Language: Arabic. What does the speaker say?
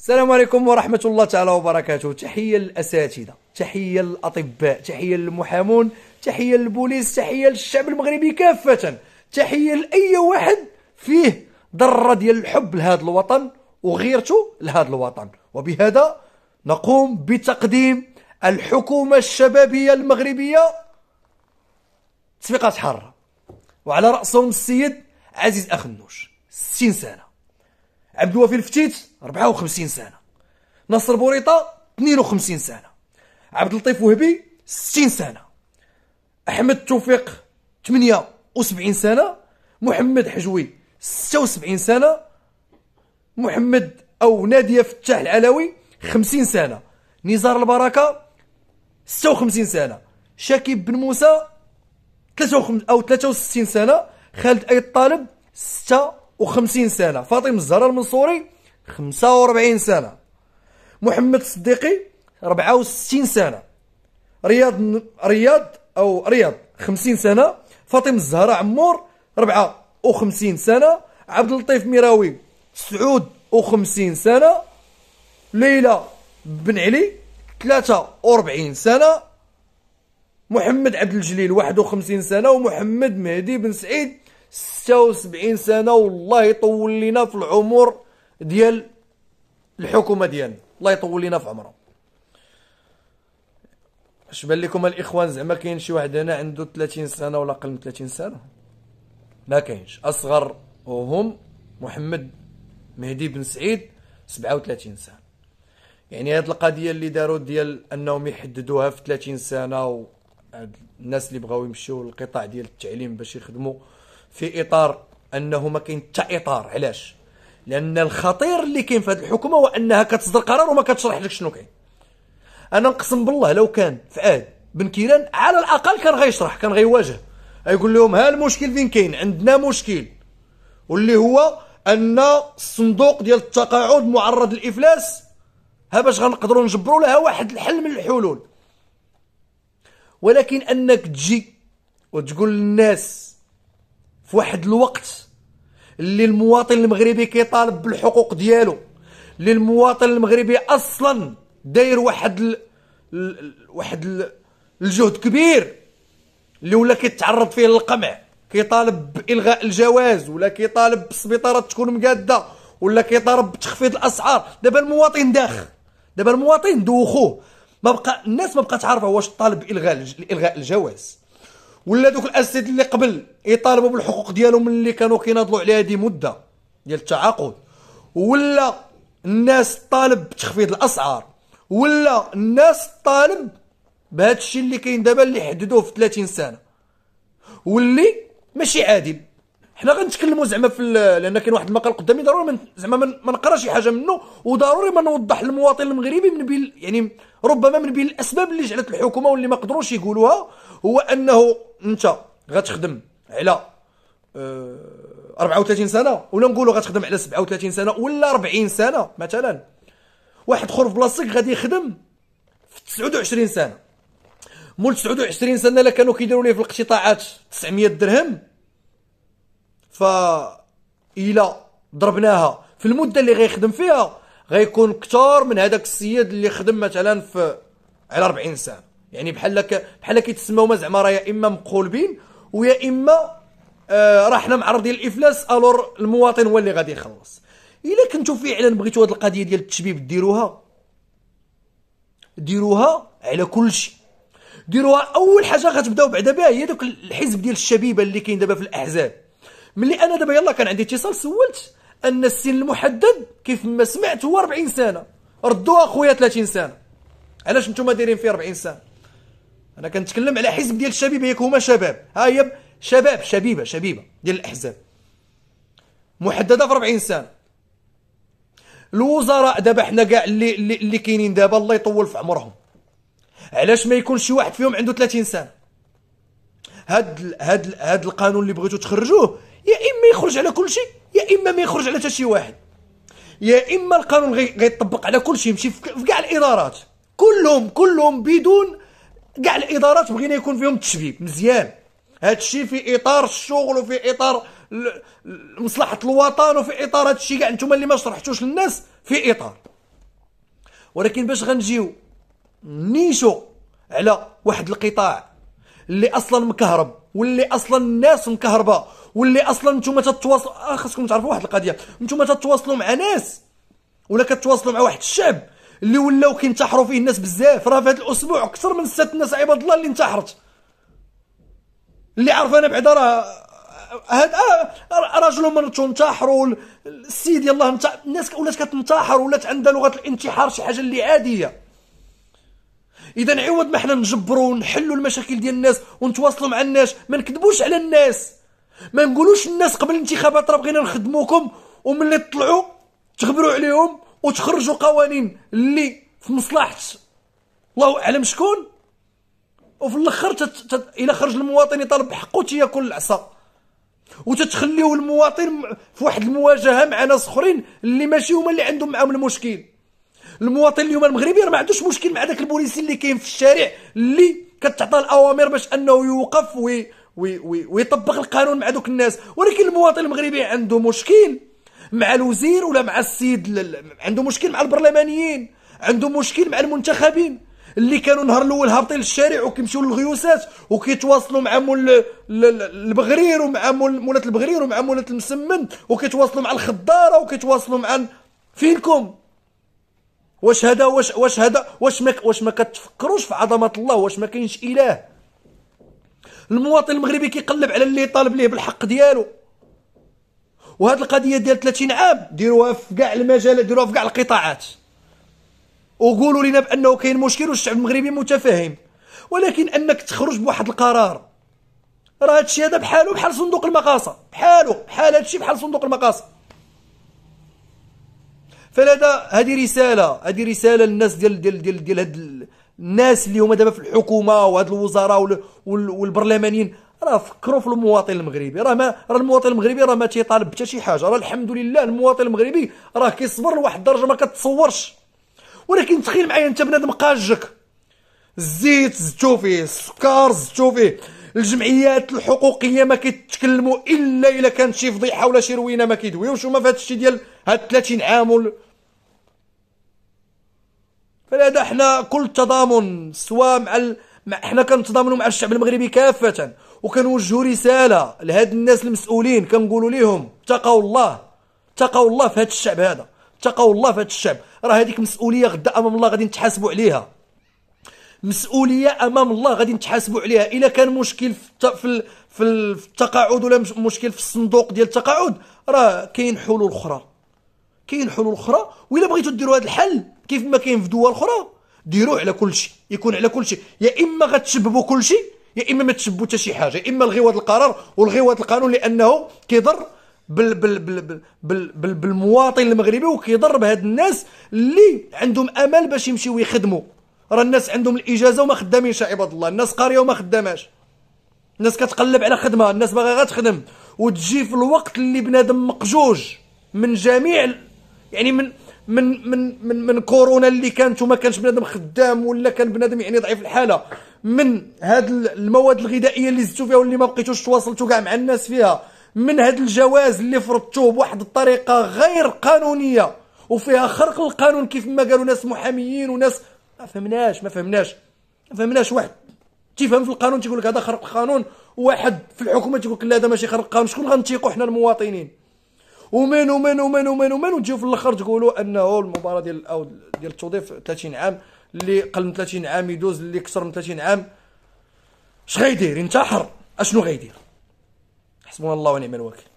السلام عليكم ورحمة الله تعالى وبركاته تحية للأساتذة تحية للأطباء تحية للمحامون تحية للبوليس تحية للشعب المغربي كافة تحية لأي واحد فيه ذرة ديال الحب لهذا الوطن وغيرته لهذا الوطن وبهذا نقوم بتقديم الحكومة الشبابية المغربية تصفيقات حارة وعلى رأسهم السيد عزيز أخنوش 60 سنة عبد الوفي الفتيت 54 سنه نصر بوريطه 52 سنه عبد اللطيف وهبي 60 سنه احمد توفيق 78 سنه محمد حجوي 76 سنه محمد او ناديه فتاح العلوي 50 سنه نزار البركه 56 سنه شاكيب بن موسى 53 او 63 سنه خالد اي الطالب 6 وخمسين سنة فاطمة الزهراء المنصوري خمسة سنة محمد الصديقي ربعة وستين سنة رياض رياض أو رياض خمسين سنة فاطمة الزهراء عمور ربعة وخمسين سنة عبد اللطيف ميراوي سعود وخمسين سنة ليلى بن علي ثلاثة سنة محمد عبد الجليل واحد وخمسين سنة ومحمد مهدي بن سعيد 76 سنة والله يطول لنا في العمر ديال الحكومة ديالنا الله يطول لنا في عمره اش بان لكم الاخوان زعما كاين شي واحد هنا عنده 30 سنه ولا اقل من 30 سنه ما كاينش اصغر وهم محمد مهدي بن سعيد 37 سنه يعني هاد القضيه اللي داروا ديال انهم يحددوها في 30 سنه و الناس اللي بغاو يمشيو للقطاع ديال التعليم باش يخدموا في اطار انه ما كاين حتى اطار علاش لان الخطير اللي كاين في هذه الحكومه هو انها كتصدر قرار وما كتشرح لك شنو كاين انا نقسم بالله لو كان فؤاد بن كيران على الاقل كان غيشرح كان غيواجه يقول لهم ها المشكل فين كاين عندنا مشكل واللي هو ان الصندوق ديال التقاعد معرض للافلاس ها باش غنقدروا نجبروا لها واحد الحل من الحلول ولكن انك تجي وتقول للناس في واحد الوقت اللي المواطن المغربي كيطالب بالحقوق ديالو اللي المواطن المغربي اصلا داير واحد ال... ال... واحد ال... الجهد كبير اللي ولا كيتعرض فيه للقمع كيطالب بالغاء الجواز ولا كيطالب بالسبيطارات تكون مقاده ولا كيطالب بتخفيض الاسعار دابا المواطن داخل دابا المواطن دوخوه ما بقى الناس ما بقات عارفه واش طالب الغاء الغاء الجواز ولا دوك الاساتذه اللي قبل يطالبوا بالحقوق ديالهم اللي كانوا كيناضلوا عليها دي مده ديال التعاقد ولا الناس طالب بتخفيض الاسعار ولا الناس طالب بهذا الشيء اللي كاين دابا اللي حددوه في 30 سنه واللي ماشي عادل حنا غنتكلموا زعما في لان كاين واحد المقال قدامي ضروري من زعما ما نقرا شي حاجه منه وضروري ما نوضح للمواطن المغربي من بين يعني ربما من بين الاسباب اللي جعلت الحكومه واللي ما قدروش يقولوها هو انه انت غتخدم على أه 34 سنه ولا نقولوا غتخدم على 37 سنه ولا 40 سنه مثلا واحد خور في بلاصتك غادي يخدم في 29 سنه مول 29 سنه لا كانوا كيديروا ليه في الاقتطاعات 900 درهم ف الى ضربناها في المده اللي غيخدم فيها غيكون كثار من هذاك السيد اللي خدم مثلا في على 40 سنه يعني بحال لك بحال لك ما زعما راه يا اما مقولبين ويا اما آه راه حنا معرضين الافلاس الور المواطن هو اللي غادي يخلص الا كنتو فعلا بغيتو هذه القضيه ديال التشبيب ديروها ديروها على كل شيء ديروها اول حاجه غتبداو بعدا بها هي دوك الحزب ديال الشبيبه اللي كاين دابا في الاحزاب ملي انا دابا يلاه كان عندي اتصال سولت ان السن المحدد كيف ما سمعت هو 40 سنه ردوها اخويا 30 سنه علاش نتوما دايرين فيه 40 سنه انا كنتكلم على حزب ديال الشبيبه ياك هما شباب ها هي شباب شبيبه شبيبه ديال الاحزاب محدده في 40 سنه الوزراء دابا حنا كاع اللي اللي كاينين دابا الله يطول في عمرهم علاش ما يكونش شي واحد فيهم عنده 30 سنه هاد هاد هاد القانون اللي بغيتو تخرجوه يا اما يخرج على كل شيء يا اما ما يخرج على حتى شي واحد يا اما القانون غيطبق على كل شيء يمشي في كاع الادارات كلهم كلهم بدون كاع الادارات بغينا يكون فيهم التشبيب مزيان هذا الشيء في اطار الشغل وفي اطار مصلحه الوطن وفي اطار هذا الشيء كاع انتم اللي ما شرحتوش للناس في اطار ولكن باش غنجيو نيشو على واحد القطاع اللي اصلا مكهرب واللي اصلا الناس مكهربه واللي اصلا نتوما تتواصلوا آه خاصكم تعرفوا واحد القضيه نتوما تتواصلوا مع ناس ولا كتواصلوا مع واحد الشعب اللي ولاو كينتحروا فيه الناس بزاف راه في هذا الاسبوع اكثر من ست ناس عباد الله اللي انتحرت اللي عارف انا بعدا راه آه، هاد آه، آه، راجل مرته انتحروا السيد يلاه انتحر الناس ولات كتنتحر ولات عندها لغه الانتحار شي حاجه اللي عاديه اذا عوض ما حنا نجبروا ونحلوا المشاكل ديال الناس ونتواصلوا مع الناس ما نكذبوش على الناس ما نقولوش الناس قبل الانتخابات راه بغينا نخدموكم وملي تطلعوا تغبروا عليهم وتخرجوا قوانين اللي في مصلحه الله اعلم شكون وفي الاخر تت... تت... الى خرج المواطن يطالب بحقه تياكل العصا وتتخليو المواطن في واحد المواجهه مع ناس اخرين اللي ماشي هما اللي عندهم معاهم المشكل المواطن اليوم المغربي راه ما عندوش مشكل مع داك البوليسي اللي كاين في الشارع اللي كتعطى الاوامر باش انه يوقف وي وي وي ويطبق القانون مع دوك الناس ولكن المواطن المغربي عنده مشكل مع الوزير ولا مع السيد عنده مشكل مع البرلمانيين عنده مشكل مع المنتخبين اللي كانوا نهار الاول هابطين للشارع وكيمشيو للغيوسات وكيتواصلوا مع مول البغرير ومع مول مولات البغرير ومع مولات المسمن وكيتواصلوا مع الخضاره وكيتواصلوا مع فينكم واش هذا واش واش هذا واش ما واش ما كتفكروش في عظمه الله واش ما كاينش اله المواطن المغربي كيقلب على اللي طالب ليه بالحق ديالو وهذه القضيه ديال 30 عام ديروها في كاع المجالات ديروها في كاع القطاعات وقولوا لنا بانه كاين مشكل والشعب المغربي متفاهم ولكن انك تخرج بواحد القرار راه هادشي هذا بحاله بحال صندوق المقاصه بحاله بحال هادشي بحال صندوق المقاصه فلذا هذه رساله هذه رساله للناس ديال ديال ديال ديال هاد الناس اللي هما دابا في الحكومه وهاد الوزراء والبرلمانيين راه فكروا في المواطن المغربي راه ما راه المواطن المغربي راه ما تيطالب حتى شي حاجه راه الحمد لله المواطن المغربي راه كيصبر لواحد الدرجه ما كتصورش ولكن تخيل معايا انت بنادم قاجك الزيت زدتو فيه السكر زدتو فيه الجمعيات الحقوقيه ما كيتكلموا الا الا كانت شي فضيحه ولا شي روينه ما كيدويوش هما في هذا الشيء ديال هاد 30 عام فلهذا حنا كل التضامن سواء مع ال... حنا كنتضامنوا مع الشعب المغربي كافه وكنوجهوا رساله لهاد الناس المسؤولين كنقولوا لهم اتقوا الله اتقوا الله في هذا الشعب هذا اتقوا الله في هذا الشعب راه هذيك مسؤوليه غدا امام الله غادي نتحاسبوا عليها مسؤوليه امام الله غادي نتحاسبوا عليها الا كان مشكل في في التقاعد ولا مشكل في الصندوق ديال التقاعد راه كاين حلول اخرى كاين حلول اخرى وإلا بغيتو ديروا هذا الحل كيف ما كاين في دول اخرى ديروه على كل شيء يكون على كل شيء يا اما غتشببوا كل شيء يا اما ما تشبوا حتى شي حاجه يا اما الغيوا هذا القرار والغيوا هذا القانون لانه كيضر بال بال بال بال بال بال بالمواطن المغربي وكيضر بهاد الناس اللي عندهم امل باش يمشيو يخدموا راه الناس عندهم الاجازه وما خدامينش عباد الله الناس قاريه وما خداماش الناس كتقلب على خدمه الناس باغا غتخدم وتجي في الوقت اللي بنادم مقجوج من جميع يعني من من من من, من كورونا اللي كانت وما كانش بنادم خدام ولا كان بنادم يعني ضعيف الحاله من هاد المواد الغذائيه اللي زدتو فيها واللي ما بقيتوش تواصلتوا كاع مع الناس فيها من هاد الجواز اللي فرضتوه بواحد الطريقه غير قانونيه وفيها خرق القانون كيف ما قالوا ناس محاميين وناس ما فهمناش ما فهمناش ما فهمناش واحد تيفهم في القانون تيقول لك هذا خرق القانون وواحد في الحكومه تيقول لك لا هذا ماشي خرق القانون شكون غنتيقوا حنا المواطنين ومن ومن ومن ومن ومن وتجيو في الاخر تقولوا انه المباراه ديال او ديال التوظيف 30 عام اللي قل من 30 عام يدوز اللي كثر من 30 عام اش غيدير انتحر اشنو غيدير حسبنا الله ونعم الوكيل